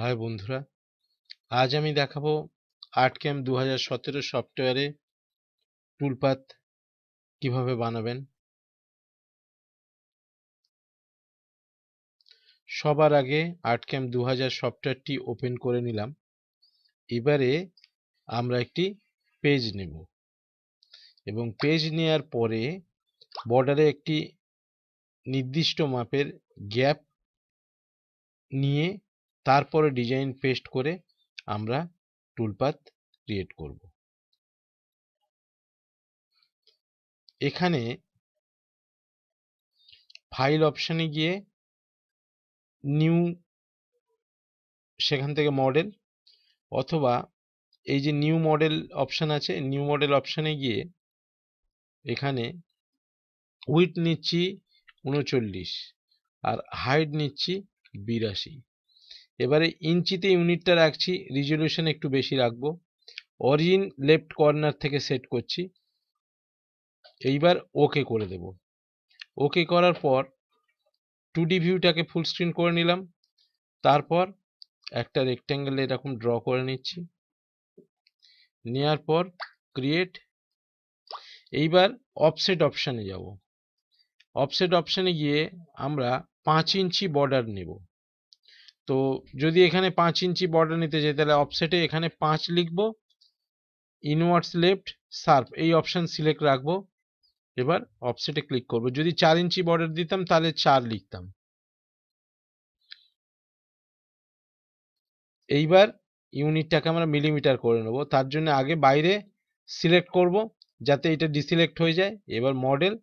High বন্ধুরা আজ আমি দেখাবো আর্ট ক্যাম্প দু হাজার সতেরো সফটওয়্যারে টুলপাত কিভাবে বানাবেন সবার আগে আর্ট ক্যাম্প দু হাজার সফটওয়্যারটি ওপেন করে নিলাম এবারে আমরা একটি পেজ নেব এবং পেজ নেয়ার পরে বর্ডারে একটি নির্দিষ্ট মাপের গ্যাপ নিয়ে তারপরে ডিজাইন পেস্ট করে আমরা টুলপাত ক্রিয়েট করব এখানে ফাইল অপশানে গিয়ে নিউ সেখান থেকে মডেল অথবা এই যে নিউ মডেল অপশান আছে নিউ মডেল অপশানে গিয়ে এখানে উইট নিচ্ছি উনচল্লিশ আর হাইট নিচ্ছি বিরাশি এবারে ইঞ্চিতে ইউনিটটা রাখছি রিজলিউশন একটু বেশি রাখবো অরিজিন লেফট কর্নার থেকে সেট করছি এইবার ওকে করে দেব ওকে করার পর টু ডি ভিউটাকে ফুল স্ক্রিন করে নিলাম তারপর একটা রেক্ট্যাঙ্গেল এরকম ড্র করে নিচ্ছি নেওয়ার পর ক্রিয়েট এইবার অপসেট অপশানে যাব অপসেট অপশানে গিয়ে আমরা পাঁচ ইঞ্চি বর্ডার নেব তো যদি এখানে পাঁচ ইঞ্চি বর্ডার নিতে যাই তাহলে অফসেটে এখানে পাঁচ লিখবো ইনওয়ার্ডস লেফট সার্ফ এই অপশান সিলেক্ট রাখবো এবার অফসেটে ক্লিক করব যদি চার ইঞ্চি বর্ডার দিতাম তাহলে চার লিখতাম এইবার ইউনিটটাকে আমরা মিলিমিটার করে নেব তার জন্য আগে বাইরে সিলেক্ট করব যাতে এটা ডিসিলেক্ট হয়ে যায় এবার মডেল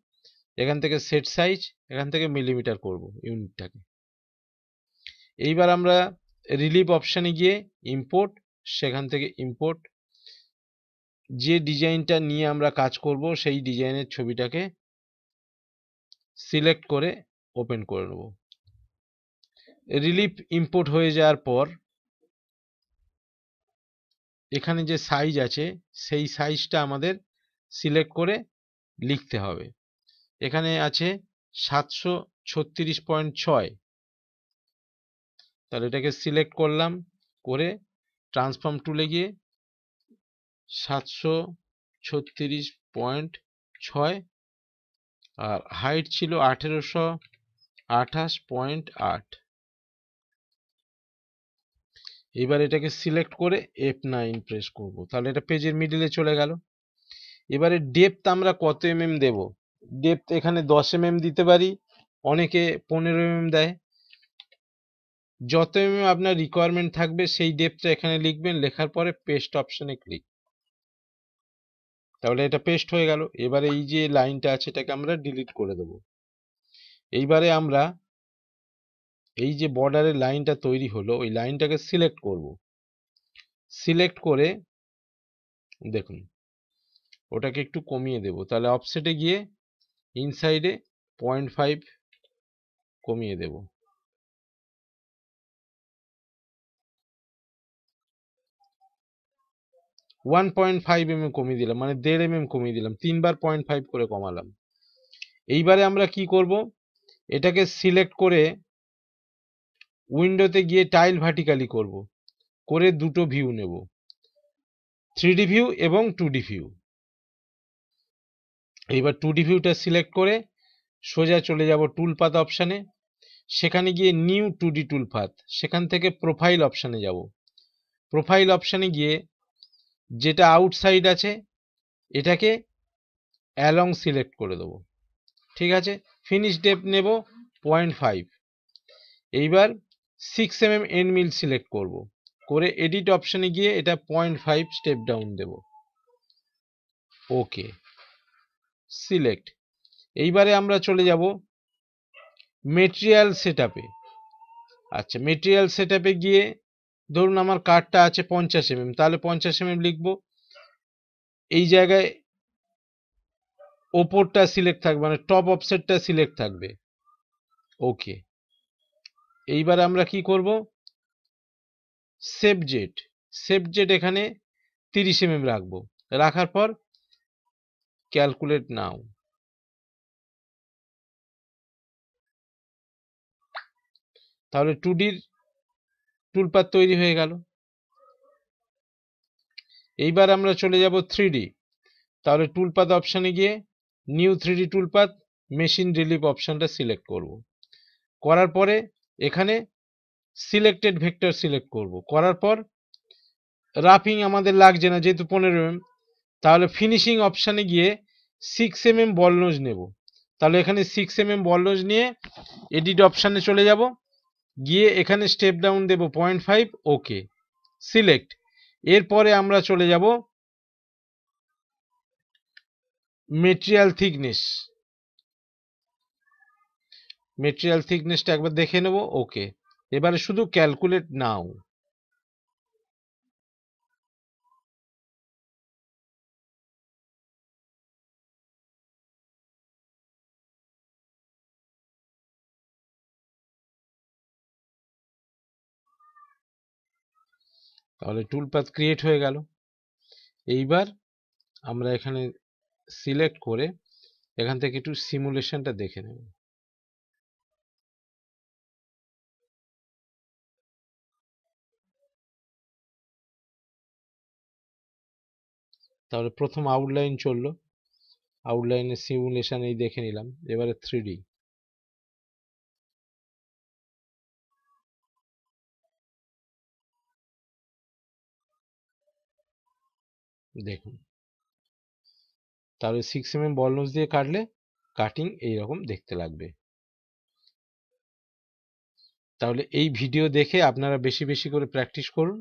এখান থেকে সেট সাইজ এখান থেকে মিলিমিটার করব ইউনিটটাকে এইবার আমরা রিলিভ অপশানে গিয়ে ইম্পোর্ট সেখান থেকে ইম্পোর্ট যে ডিজাইনটা নিয়ে আমরা কাজ করব সেই ডিজাইনের ছবিটাকে সিলেক্ট করে ওপেন করে নেব রিলিফ ইম্পোর্ট হয়ে যাওয়ার পর এখানে যে সাইজ আছে সেই সাইজটা আমাদের সিলেক্ট করে লিখতে হবে এখানে আছে সাতশো ছত্রিশ পয়েন্ট ছয় তাহলে এটাকে সিলেক্ট করলাম করে ট্রান্সফর্ম টুলে গিয়ে সাতশো ছত্রিশ পয়েন্ট ছয় আর হাইট ছিল আঠেরোশো আঠাশ পয়েন্ট আট এবার এটাকে সিলেক্ট করে এফ নাইন প্রেস করব তাহলে এটা পেজের মিডিলে চলে গেল এবারে ডেপথ আমরা কত এম mm এম দেবো ডেপথ এখানে দশ এম mm এম দিতে পারি অনেকে পনেরো এম mm এম দেয় যত এমএম MMM আপনার রিকোয়ারমেন্ট থাকবে সেই ডেপটা এখানে লিখবেন লেখার পরে পেস্ট অপশানে ক্লিক তাহলে এটা পেস্ট হয়ে গেল এবারে এই যে লাইনটা আছে এটাকে আমরা ডিলিট করে দেব এইবারে আমরা এই যে বর্ডারের লাইনটা তৈরি হলো ওই লাইনটাকে সিলেক্ট করব সিলেক্ট করে দেখুন ওটাকে একটু কমিয়ে দেব তাহলে অফসেটে গিয়ে ইনসাইডে পয়েন্ট ফাইভ কমিয়ে দেবো ওয়ান পয়েন্ট ফাইভ এম কমিয়ে দিলাম মানে দেড় এম mm এম কমিয়ে দিলাম তিনবার পয়েন্ট ফাইভ করে কমালাম এইবারে আমরা কি করব এটাকে সিলেক্ট করে উইন্ডোতে গিয়ে টাইল ভার্টিক্যালি করব করে দুটো ভিউ নেব থ্রি ভিউ এবং টু ভিউ এইবার টু ভিউটা সিলেক্ট করে সোজা চলে যাব টুল পাত অপশানে সেখানে গিয়ে নিউ টু ডি টুল পাত সেখান থেকে প্রোফাইল অপশানে যাব প্রোফাইল অপশানে গিয়ে যেটা আউটসাইড আছে এটাকে অ্যালং সিলেক্ট করে দেব ঠিক আছে ফিনিশ ডেপ নেব পয়েন্ট ফাইভ এইবার six M M end mill select করব করে এডিট অপশানে গিয়ে এটা পয়েন্ট ফাইভ স্টেপ ডাউন দেব ওকে সিলেক্ট এইবারে আমরা চলে যাব মেটেরিয়াল সেট আচ্ছা মেটেরিয়াল সেট গিয়ে ধরুন আমার কার্ডটা আছে পঞ্চাশ এমএম তাহলে পঞ্চাশ এমএম লিখবো এই জায়গায় ওপরটা সিলেক্ট থাকবে মানে টপ অপসেটটা সিলেক্ট থাকবে ওকে এইবার আমরা কি করব সেফ জেট সেফ জেট এখানে তিরিশ এমএম রাখবো রাখার পর ক্যালকুলেট নাও তাহলে টুডির টুলপাত তৈরি হয়ে গেল এইবার আমরা চলে যাব থ্রি তাহলে টুলপাত অপশানে গিয়ে new three toolpath machine relief অপশানটা সিলেক্ট করব। করার পরে এখানে সিলেক্টেড ভেক্টর সিলেক্ট করব। করার পর রাফিং আমাদের লাগছে না যেহেতু পনেরো এম তাহলে ফিনিশিং অপশানে গিয়ে সিক্স এম এম বলনোজ নেব তাহলে এখানে সিক্স এম এম বলনোজ নিয়ে এডিট অপশানে চলে যাব গিয়ে এখানে স্টেপ ডাউন দেব পয়েন্ট ফাইভ ওকে সিলেক্ট এরপরে আমরা চলে যাব মেটেরিয়াল থিকনেস মেটেরিয়াল থিকনেসটা একবার দেখে নেব ওকে এবারে শুধু ক্যালকুলেট নাও তাহলে টুলপাথ ক্রিয়েট হয়ে গেল এইবার আমরা এখানে সিলেক্ট করে এখান থেকে একটু সিমুলেশনটা দেখে নেব তাহলে প্রথম আউটলাইন চললো আউটলাইনের সিমুলেশন এই দেখে নিলাম এবারে থ্রি দেখুন তাহলে সিক্স এম এম বলনোজ দিয়ে কাটলে কাটিং এইরকম দেখতে লাগবে তাহলে এই ভিডিও দেখে আপনারা বেশি বেশি করে প্র্যাকটিস করুন